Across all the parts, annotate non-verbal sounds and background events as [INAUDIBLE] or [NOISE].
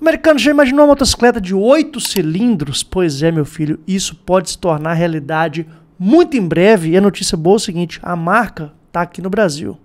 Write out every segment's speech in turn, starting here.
O americano já imaginou uma motocicleta de oito cilindros? Pois é, meu filho, isso pode se tornar realidade muito em breve. E a notícia boa é o seguinte: a marca está aqui no Brasil.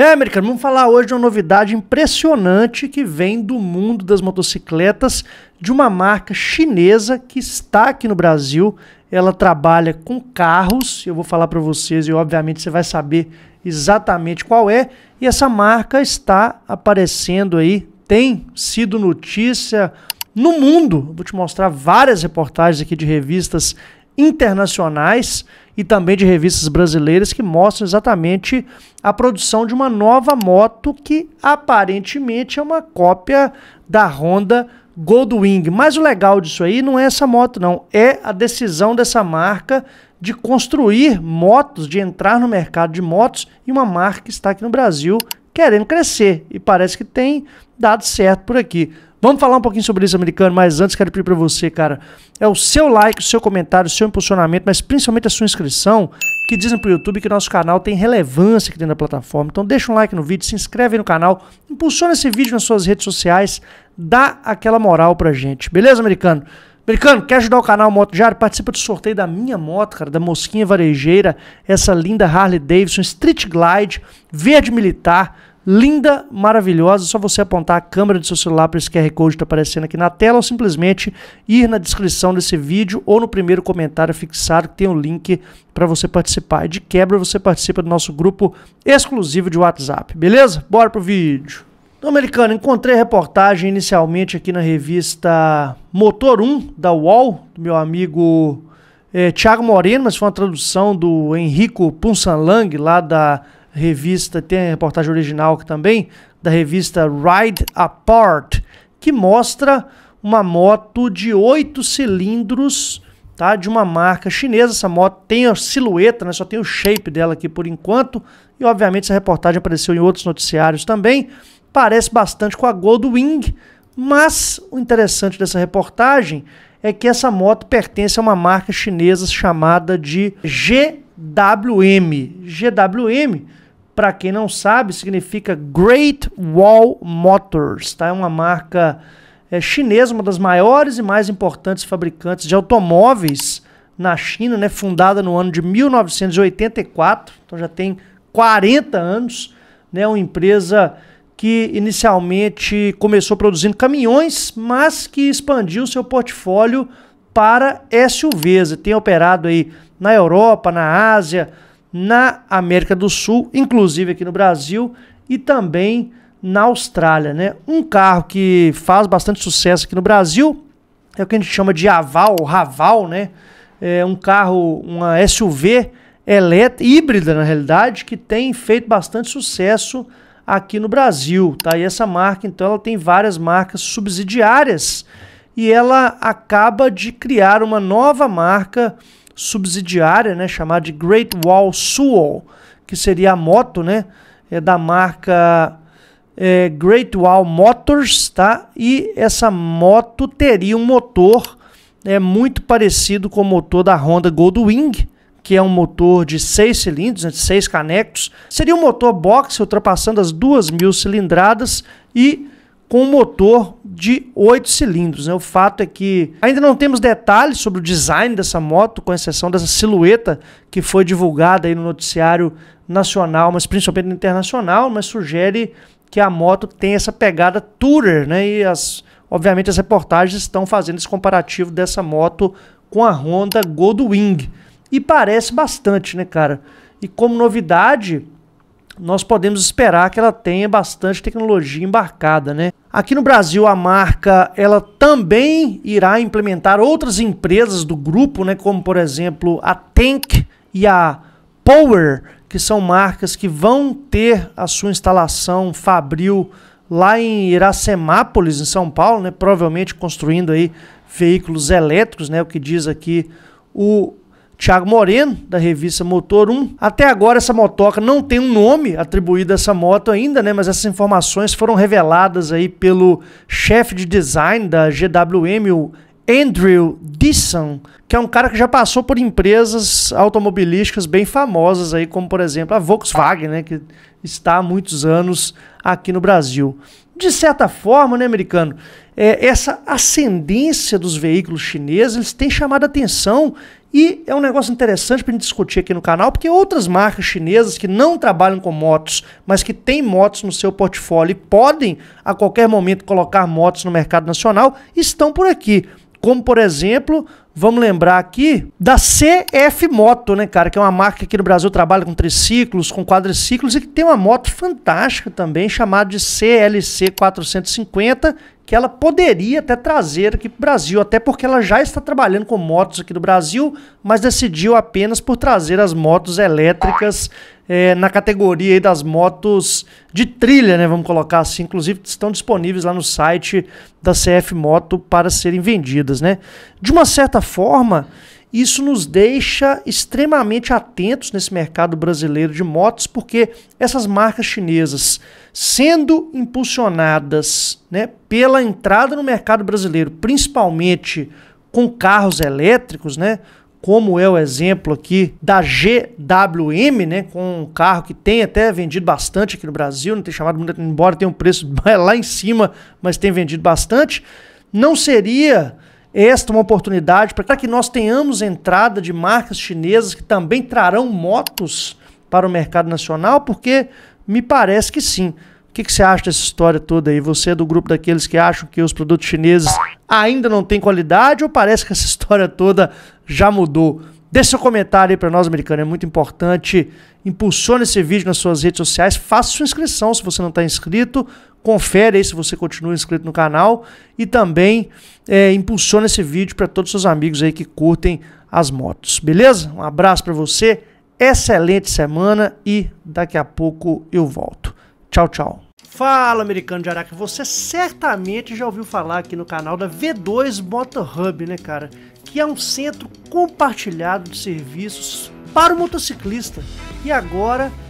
É, americano, vamos falar hoje de uma novidade impressionante que vem do mundo das motocicletas de uma marca chinesa que está aqui no Brasil ela trabalha com carros, eu vou falar para vocês e obviamente você vai saber exatamente qual é. E essa marca está aparecendo aí, tem sido notícia no mundo. Vou te mostrar várias reportagens aqui de revistas internacionais e também de revistas brasileiras que mostram exatamente a produção de uma nova moto que aparentemente é uma cópia da Honda Goldwing. Mas o legal disso aí não é essa moto, não. É a decisão dessa marca de construir motos, de entrar no mercado de motos e uma marca que está aqui no Brasil querendo crescer e parece que tem dado certo por aqui. Vamos falar um pouquinho sobre isso, americano, mas antes quero pedir para você, cara, é o seu like, o seu comentário, o seu impulsionamento, mas principalmente a sua inscrição, que dizem para o YouTube que nosso canal tem relevância aqui dentro da plataforma. Então deixa um like no vídeo, se inscreve no canal, impulsiona esse vídeo nas suas redes sociais, dá aquela moral pra gente. Beleza, americano? Americano, quer ajudar o canal Moto Diário? Participa do sorteio da minha moto, cara, da Mosquinha Varejeira, essa linda Harley Davidson Street Glide, verde militar, linda, maravilhosa. Só você apontar a câmera do seu celular para esse QR Code que está aparecendo aqui na tela ou simplesmente ir na descrição desse vídeo ou no primeiro comentário fixado que tem o um link para você participar. E de quebra você participa do nosso grupo exclusivo de WhatsApp, beleza? Bora pro vídeo. Então, americano, encontrei a reportagem inicialmente aqui na revista Motor 1 da UOL, do meu amigo é, eh, Tiago Moreno, mas foi uma tradução do Henrico Punsanlang, lá da revista, tem a reportagem original aqui também, da revista Ride Apart, que mostra uma moto de oito cilindros, tá? De uma marca chinesa. Essa moto tem a silhueta, né? Só tem o shape dela aqui por enquanto. E obviamente essa reportagem apareceu em outros noticiários também parece bastante com a Goldwing, mas o interessante dessa reportagem é que essa moto pertence a uma marca chinesa chamada de GWM. GWM, para quem não sabe, significa Great Wall Motors, tá? É uma marca é, chinesa, uma das maiores e mais importantes fabricantes de automóveis na China, né? Fundada no ano de 1984, então já tem 40 anos, né? Uma empresa que inicialmente começou produzindo caminhões, mas que expandiu seu portfólio para SUVs. E tem operado aí na Europa, na Ásia, na América do Sul, inclusive aqui no Brasil e também na Austrália, né? Um carro que faz bastante sucesso aqui no Brasil é o que a gente chama de Aval, Raval, né? É um carro, uma SUV elétrica, híbrida na realidade, que tem feito bastante sucesso aqui no Brasil, tá? E essa marca, então, ela tem várias marcas subsidiárias e ela acaba de criar uma nova marca subsidiária, né, chamada de Great Wall Suol, que seria a moto, né, é da marca é, Great Wall Motors, tá? E essa moto teria um motor é muito parecido com o motor da Honda Goldwing, que é um motor de 6 cilindros, né, de 6 canectos. Seria um motor boxe ultrapassando as duas mil cilindradas e com um motor de 8 cilindros. Né? O fato é que ainda não temos detalhes sobre o design dessa moto, com exceção dessa silhueta que foi divulgada aí no noticiário nacional, mas principalmente internacional, mas sugere que a moto tem essa pegada tourer, né? E as, obviamente as reportagens estão fazendo esse comparativo dessa moto com a Honda Goldwing. E parece bastante, né, cara? E como novidade, nós podemos esperar que ela tenha bastante tecnologia embarcada, né? Aqui no Brasil a marca ela também irá implementar outras empresas do grupo, né, como por exemplo a Tank e a Power, que são marcas que vão ter a sua instalação Fabril lá em Iracemápolis, em São Paulo, né, provavelmente construindo aí veículos elétricos, né, o que diz aqui o Tiago Moreno, da revista Motor 1. Até agora essa motoca não tem um nome atribuído a essa moto ainda, né? Mas essas informações foram reveladas aí pelo chefe de design da GWM, o Andrew Disson, que é um cara que já passou por empresas automobilísticas bem famosas aí, como por exemplo a Volkswagen, né, que está há muitos anos aqui no Brasil. De certa forma, né, americano, é, essa ascendência dos veículos chineses eles têm chamado a atenção e é um negócio interessante para gente discutir aqui no canal, porque outras marcas chinesas que não trabalham com motos, mas que têm motos no seu portfólio e podem a qualquer momento colocar motos no mercado nacional, estão por aqui. Como, por exemplo, vamos lembrar aqui da CF Moto, né, cara? Que é uma marca que aqui no Brasil trabalha com triciclos, com quadriciclos e que tem uma moto fantástica também, chamada de CLC 450, que ela poderia até trazer aqui para o Brasil, até porque ela já está trabalhando com motos aqui do Brasil, mas decidiu apenas por trazer as motos elétricas é, na categoria das motos de trilha, né? Vamos colocar assim. Inclusive estão disponíveis lá no site da CF Moto para serem vendidas, né? De uma certa forma, isso nos deixa extremamente atentos nesse mercado brasileiro de motos, porque essas marcas chinesas, sendo impulsionadas né, pela entrada no mercado brasileiro, principalmente com carros elétricos, né, como é o exemplo aqui da GWM, né, com um carro que tem até vendido bastante aqui no Brasil, não tem chamado embora tenha um preço [LAUGHS] lá em cima, mas tem vendido bastante, não seria esta é uma oportunidade para que nós tenhamos entrada de marcas chinesas que também trarão motos para o mercado nacional, porque me parece que sim. O que, que você acha dessa história toda aí? Você é do grupo daqueles que acham que os produtos chineses ainda não têm qualidade ou parece que essa [LAUGHS] história toda já mudou? Deixe seu comentário aí para nós, americanos. é muito importante. Impulsione esse vídeo nas suas redes sociais, faça sua inscrição se você não está inscrito. Confere aí se você continua inscrito no canal e também é, impulsiona esse vídeo para todos os seus amigos aí que curtem as motos. Beleza? Um abraço para você, excelente semana e daqui a pouco eu volto. Tchau, tchau. Fala, americano de Araca. Você certamente já ouviu falar aqui no canal da V2 Motor Hub, né, cara? Que é um centro compartilhado de serviços para o motociclista. E agora